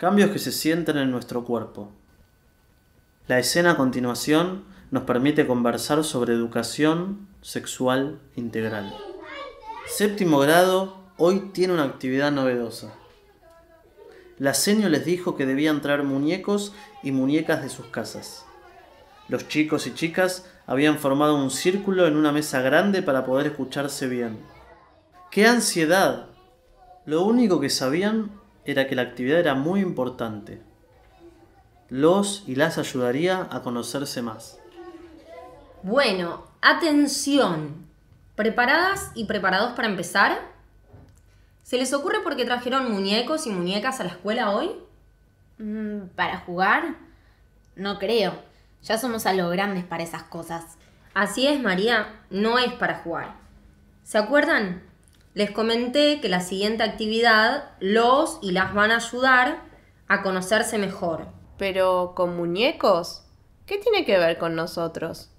Cambios que se sienten en nuestro cuerpo. La escena a continuación nos permite conversar sobre educación sexual integral. Séptimo grado hoy tiene una actividad novedosa. La seño les dijo que debían traer muñecos y muñecas de sus casas. Los chicos y chicas habían formado un círculo en una mesa grande para poder escucharse bien. ¡Qué ansiedad! Lo único que sabían era que la actividad era muy importante. Los y las ayudaría a conocerse más. Bueno, atención. ¿Preparadas y preparados para empezar? ¿Se les ocurre por qué trajeron muñecos y muñecas a la escuela hoy? Mm, ¿Para jugar? No creo. Ya somos a grandes para esas cosas. Así es, María, no es para jugar. ¿Se acuerdan? les comenté que la siguiente actividad los y las van a ayudar a conocerse mejor. Pero, ¿con muñecos? ¿Qué tiene que ver con nosotros?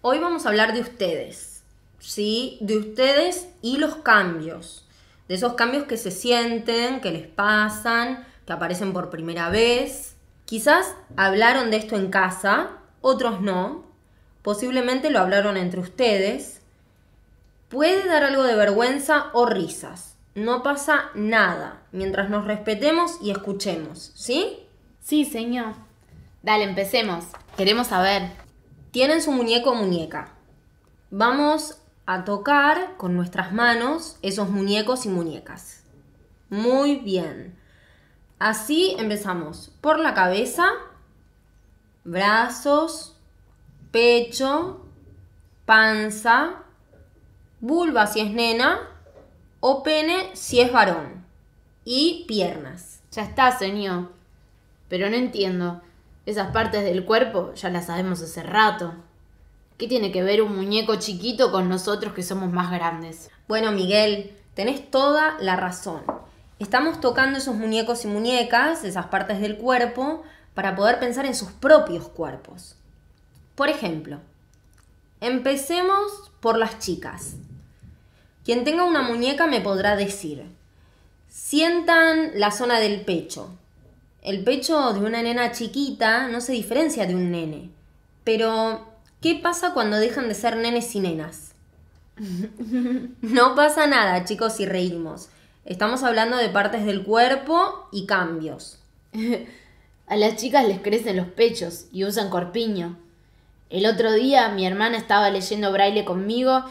Hoy vamos a hablar de ustedes, ¿sí? De ustedes y los cambios. De esos cambios que se sienten, que les pasan, que aparecen por primera vez. Quizás hablaron de esto en casa, otros no. Posiblemente lo hablaron entre ustedes Puede dar algo de vergüenza o risas. No pasa nada mientras nos respetemos y escuchemos, ¿sí? Sí, señor. Dale, empecemos. Queremos saber. Tienen su muñeco o muñeca. Vamos a tocar con nuestras manos esos muñecos y muñecas. Muy bien. Así empezamos. Por la cabeza, brazos, pecho, panza, vulva si es nena o pene si es varón. Y piernas. Ya está, señor. Pero no entiendo. Esas partes del cuerpo ya las sabemos hace rato. ¿Qué tiene que ver un muñeco chiquito con nosotros que somos más grandes? Bueno, Miguel, tenés toda la razón. Estamos tocando esos muñecos y muñecas, esas partes del cuerpo, para poder pensar en sus propios cuerpos. Por ejemplo, Empecemos por las chicas. Quien tenga una muñeca me podrá decir. Sientan la zona del pecho. El pecho de una nena chiquita no se diferencia de un nene. Pero, ¿qué pasa cuando dejan de ser nenes y nenas? no pasa nada, chicos, si reímos. Estamos hablando de partes del cuerpo y cambios. A las chicas les crecen los pechos y usan corpiño. El otro día mi hermana estaba leyendo braille conmigo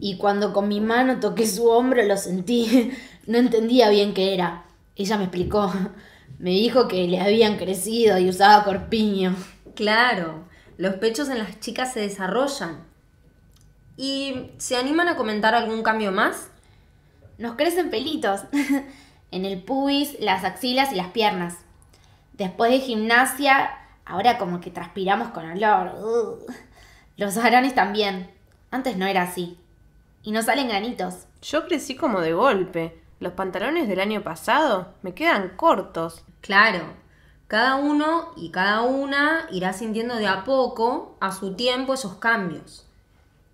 y cuando con mi mano toqué su hombro lo sentí. No entendía bien qué era. Ella me explicó. Me dijo que le habían crecido y usaba corpiño. Claro, los pechos en las chicas se desarrollan. ¿Y se animan a comentar algún cambio más? Nos crecen pelitos. en el pubis, las axilas y las piernas. Después de gimnasia Ahora como que transpiramos con olor. Los varones también. Antes no era así. Y no salen granitos. Yo crecí como de golpe. Los pantalones del año pasado me quedan cortos. Claro. Cada uno y cada una irá sintiendo de a poco, a su tiempo, esos cambios.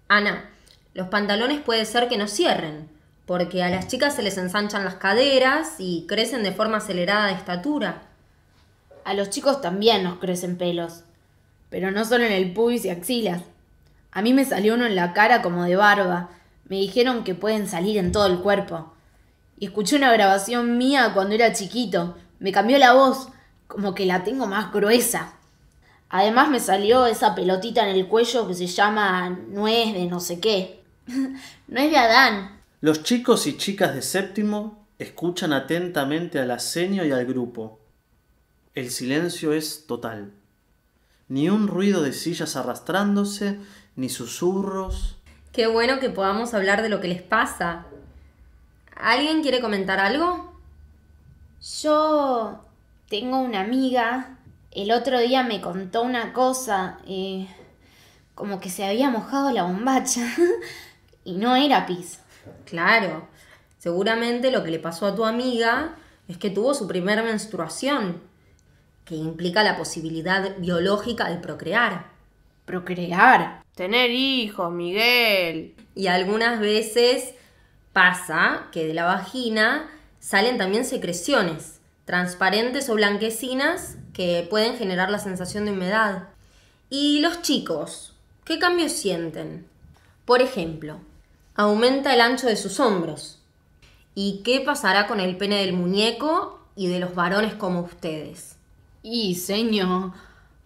Ana, los pantalones puede ser que no cierren, porque a las chicas se les ensanchan las caderas y crecen de forma acelerada de estatura a los chicos también nos crecen pelos, pero no solo en el pubis y axilas. A mí me salió uno en la cara como de barba. Me dijeron que pueden salir en todo el cuerpo. Y escuché una grabación mía cuando era chiquito. Me cambió la voz, como que la tengo más gruesa. Además me salió esa pelotita en el cuello que se llama nuez de no sé qué. No es de Adán. Los chicos y chicas de séptimo escuchan atentamente al la y al grupo. El silencio es total. Ni un ruido de sillas arrastrándose, ni susurros. Qué bueno que podamos hablar de lo que les pasa. ¿Alguien quiere comentar algo? Yo tengo una amiga. El otro día me contó una cosa. Eh, como que se había mojado la bombacha. y no era pis. Claro. Seguramente lo que le pasó a tu amiga es que tuvo su primera menstruación que implica la posibilidad biológica de procrear. Procrear. Tener hijos, Miguel. Y algunas veces pasa que de la vagina salen también secreciones, transparentes o blanquecinas, que pueden generar la sensación de humedad. ¿Y los chicos? ¿Qué cambios sienten? Por ejemplo, aumenta el ancho de sus hombros. ¿Y qué pasará con el pene del muñeco y de los varones como ustedes? Y, señor,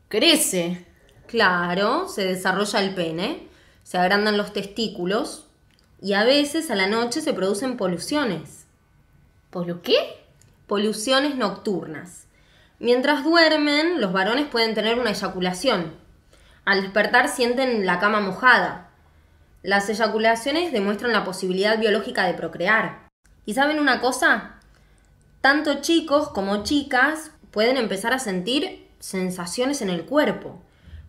crece. Claro, se desarrolla el pene, se agrandan los testículos y a veces a la noche se producen poluciones. lo qué? Poluciones nocturnas. Mientras duermen, los varones pueden tener una eyaculación. Al despertar sienten la cama mojada. Las eyaculaciones demuestran la posibilidad biológica de procrear. ¿Y saben una cosa? Tanto chicos como chicas pueden empezar a sentir sensaciones en el cuerpo,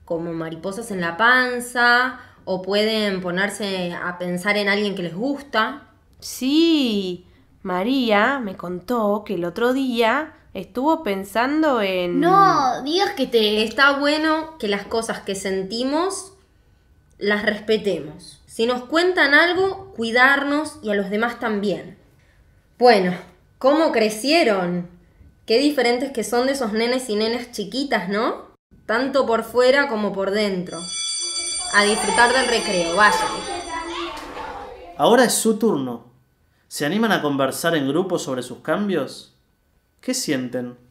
como mariposas en la panza, o pueden ponerse a pensar en alguien que les gusta. Sí, María me contó que el otro día estuvo pensando en... No, digas que te... Está bueno que las cosas que sentimos las respetemos. Si nos cuentan algo, cuidarnos y a los demás también. Bueno, ¿cómo crecieron? Qué diferentes que son de esos nenes y nenas chiquitas, ¿no? Tanto por fuera como por dentro. A disfrutar del recreo, Vaya. Ahora es su turno. ¿Se animan a conversar en grupo sobre sus cambios? ¿Qué sienten?